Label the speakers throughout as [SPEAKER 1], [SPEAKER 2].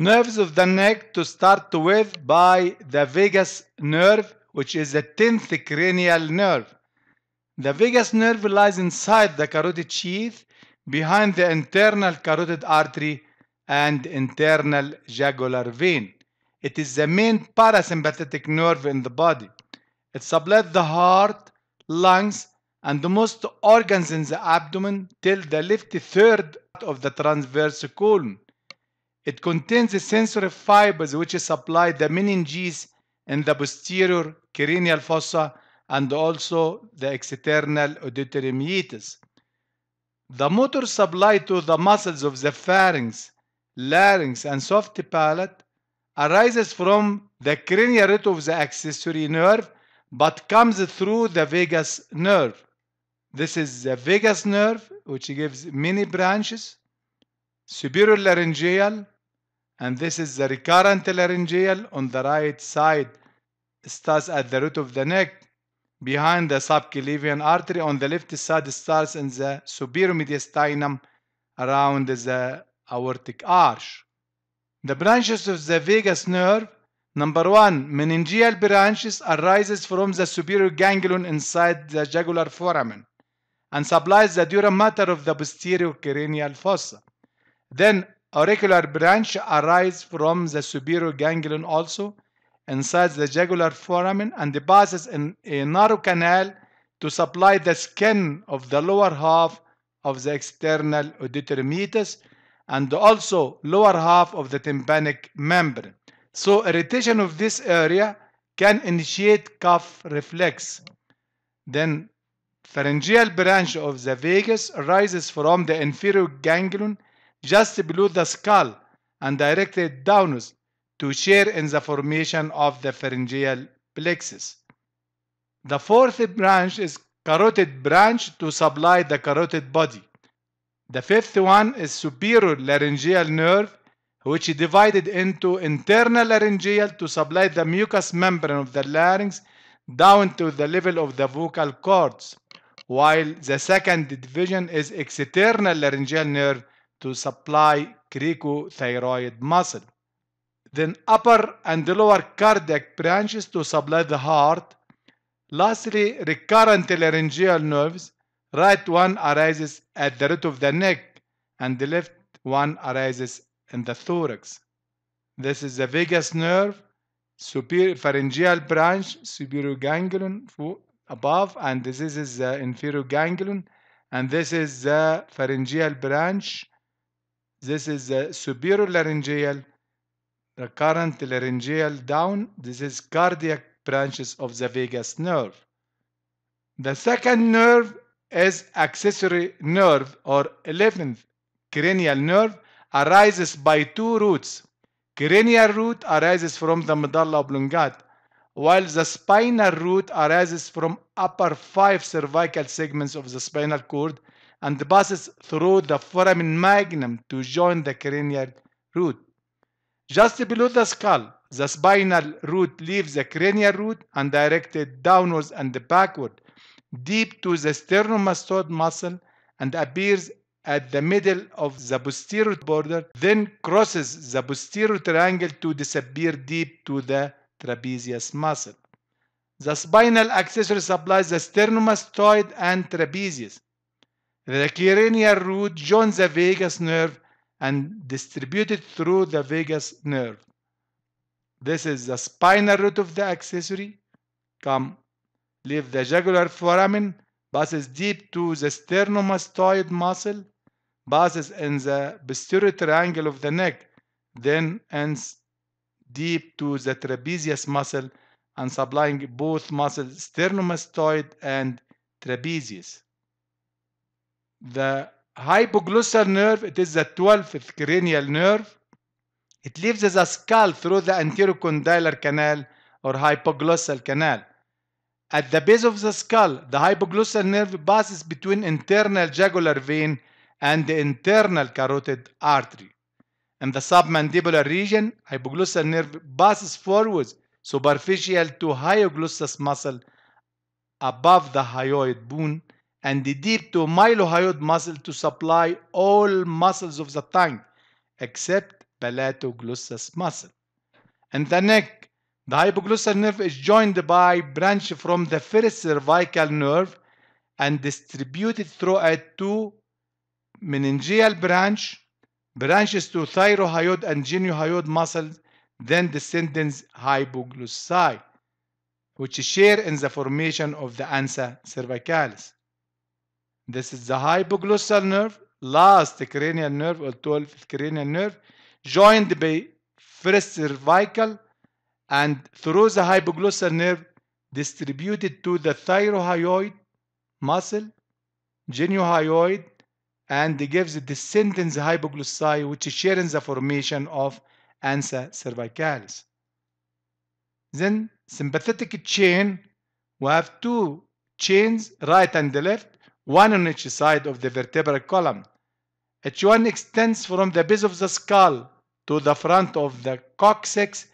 [SPEAKER 1] Nerves of the neck to start with by the vagus nerve, which is the 10th cranial nerve. The vagus nerve lies inside the carotid sheath behind the internal carotid artery and internal jugular vein. It is the main parasympathetic nerve in the body. It supplies the heart, lungs, and most organs in the abdomen till the left third of the transverse colon. It contains the sensory fibers which supply the meninges and the posterior cranial fossa and also the external auditory meatus. The motor supply to the muscles of the pharynx, larynx, and soft palate arises from the cranial root of the accessory nerve but comes through the vagus nerve. This is the vagus nerve which gives many branches superior laryngeal and this is the recurrent laryngeal on the right side starts at the root of the neck behind the subclavian artery on the left side starts in the superior mediastinum around the aortic arch. The branches of the vagus nerve Number one, meningeal branches arises from the superior ganglion inside the jugular foramen and supplies the dura mater of the posterior cranial fossa. Then auricular branch arises from the superior ganglion also inside the jugular foramen and passes in a narrow canal to supply the skin of the lower half of the external auditory meatus and also lower half of the tympanic membrane. So irritation of this area can initiate cough reflex. Then pharyngeal branch of the vagus arises from the inferior ganglion just below the skull and directed downwards to share in the formation of the pharyngeal plexus. The fourth branch is carotid branch to supply the carotid body. The fifth one is superior laryngeal nerve which divided into internal laryngeal to supply the mucous membrane of the larynx down to the level of the vocal cords, while the second division is external laryngeal nerve to supply cricothyroid muscle. Then upper and lower cardiac branches to supply the heart. Lastly, recurrent laryngeal nerves. Right one arises at the root of the neck and the left one arises in the thorax. This is the vagus nerve, superior pharyngeal branch, superior ganglion above, and this is the inferior ganglion, and this is the pharyngeal branch, this is the superior laryngeal recurrent laryngeal down. This is cardiac branches of the vagus nerve. The second nerve is accessory nerve or 11th cranial nerve arises by two roots. Cranial root arises from the medulla oblongata, while the spinal root arises from upper five cervical segments of the spinal cord and passes through the foramen magnum to join the cranial root. Just below the skull, the spinal root leaves the cranial root and directed downwards and backward, deep to the sternomastoid muscle and appears at the middle of the posterior border, then crosses the posterior triangle to disappear deep to the trapezius muscle. The spinal accessory supplies the sternomastoid and trapezius. The Kirenia root joins the vagus nerve and distributed through the vagus nerve. This is the spinal root of the accessory. Come, leave the jugular foramen, passes deep to the sternomastoid muscle, passes in the posterior triangle of the neck, then ends deep to the trapezius muscle and supplying both muscles sternomastoid and trapezius the hypoglossal nerve, it is the 12th cranial nerve. It leaves the skull through the anterior condylar canal or hypoglossal canal. At the base of the skull, the hypoglossal nerve passes between internal jugular vein and the internal carotid artery. In the submandibular region, hypoglossal nerve passes forwards superficial to hyoglossus muscle above the hyoid bone and the deep to mylohyoid muscle to supply all muscles of the tongue except palatoglossus muscle. And the neck, the hypoglossal nerve is joined by branch from the first cervical nerve and distributed through throughout two meningeal branch, branches to thyrohyoid and geniohyoid muscles, then descendants hypoglossi, which share in the formation of the ansa cervicalis. This is the hypoglossal nerve, last cranial nerve or 12th cranial nerve, joined by first cervical and through the hypoglossal nerve distributed to the thyrohyoid muscle, geniohyoid, and gives the descendants hypoglossi which shares the formation of ansa cervicalis. Then sympathetic chain, we have two chains, right and left, one on each side of the vertebral column. Each one extends from the base of the skull to the front of the coccyx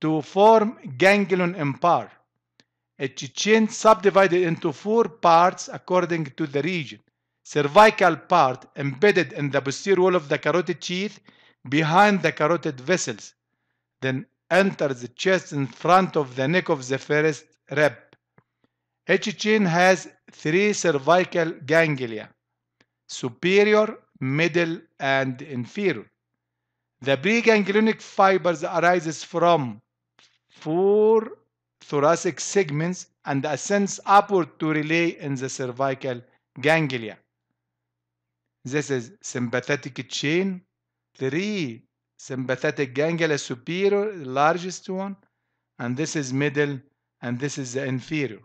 [SPEAKER 1] to form ganglion empire. Each chain subdivided into four parts according to the region. Cervical part embedded in the posterior wall of the carotid sheath behind the carotid vessels, then enters the chest in front of the neck of the first rib. Each chain has three cervical ganglia, superior, middle, and inferior. The preganglionic fibers arises from four thoracic segments and ascends upward to relay in the cervical ganglia. This is sympathetic chain, three sympathetic ganglia superior, largest one, and this is middle, and this is the inferior.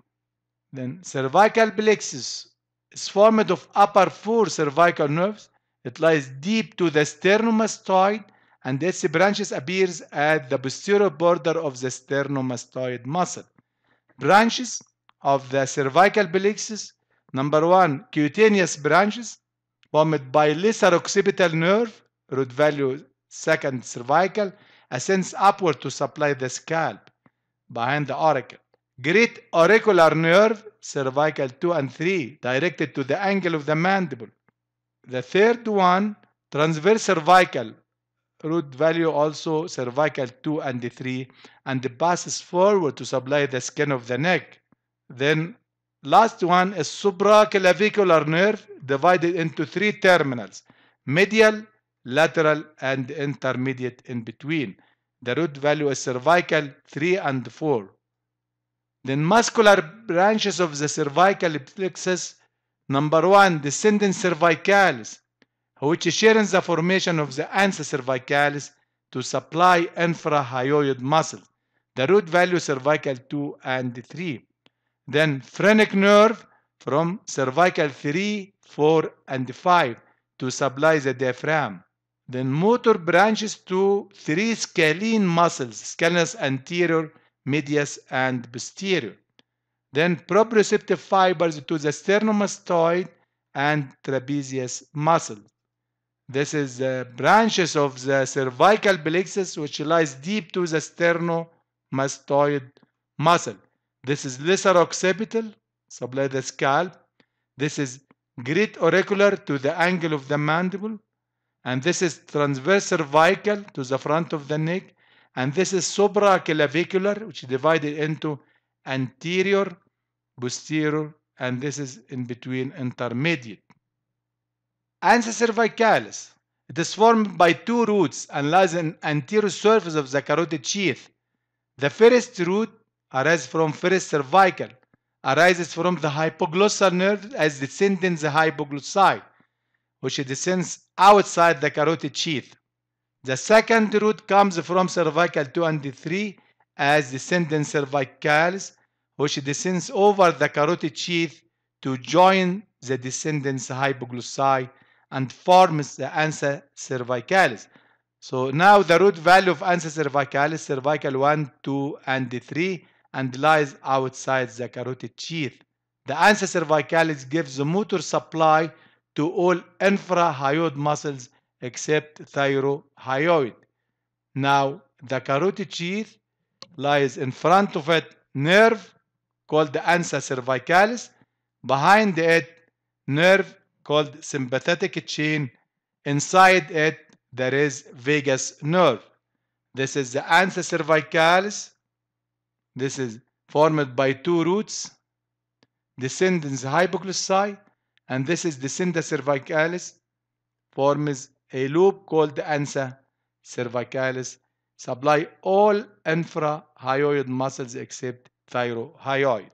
[SPEAKER 1] Then cervical plexus is formed of upper four cervical nerves. It lies deep to the sternomastoid and its branches appears at the posterior border of the sternomastoid muscle. Branches of the cervical plexus, number one, cutaneous branches formed by lesser occipital nerve, root value second cervical, ascends upward to supply the scalp behind the auricle. Great auricular nerve, cervical 2 and 3, directed to the angle of the mandible. The third one, transverse cervical, root value also cervical 2 and 3, and passes forward to supply the skin of the neck. Then last one is supraclavicular nerve divided into three terminals, medial, lateral, and intermediate in between. The root value is cervical 3 and 4. Then muscular branches of the cervical plexus. Number one, descending cervicalis, which shares the formation of the ansa cervicalis to supply infrahyoid muscle, the root value cervical 2 and 3. Then phrenic nerve from cervical 3, 4, and 5 to supply the diaphragm. Then motor branches to three scalene muscles, scalenus anterior, medius, and posterior. Then proprioceptive fibers to the sternomastoid and trapezius muscles. This is the branches of the cervical plexus which lies deep to the sternomastoid muscle. This is lesser occipital, supply the scalp. This is great auricular to the angle of the mandible. And this is transverse cervical to the front of the neck. And this is supraclavicular, which is divided into anterior, posterior, and this is in between intermediate. Ansa cervicalis. It is formed by two roots and lies in anterior surface of the carotid sheath. The first root arises from first cervical, arises from the hypoglossal nerve as descending the hypoglossite, which descends outside the carotid sheath. The second root comes from cervical 2 and 3 as descending cervicals, which descends over the carotid sheath to join the descendants hypoglossi and forms the ansa cervicalis. So now the root value of ansa cervicalis, cervical 1, 2, and 3, and lies outside the carotid sheath. The ansa cervicalis gives the motor supply to all infrahyoid muscles except thyrohyoid. Now, the carotid sheath lies in front of it nerve called the ansa cervicalis, behind it nerve called sympathetic chain, inside it there is vagus nerve. This is the ansa cervicalis. This is formed by two roots, descendens hypoglossai, and this is descendens cervicalis, forms a loop called the ansa cervicalis supply all infrahyoid muscles except thyrohyoid.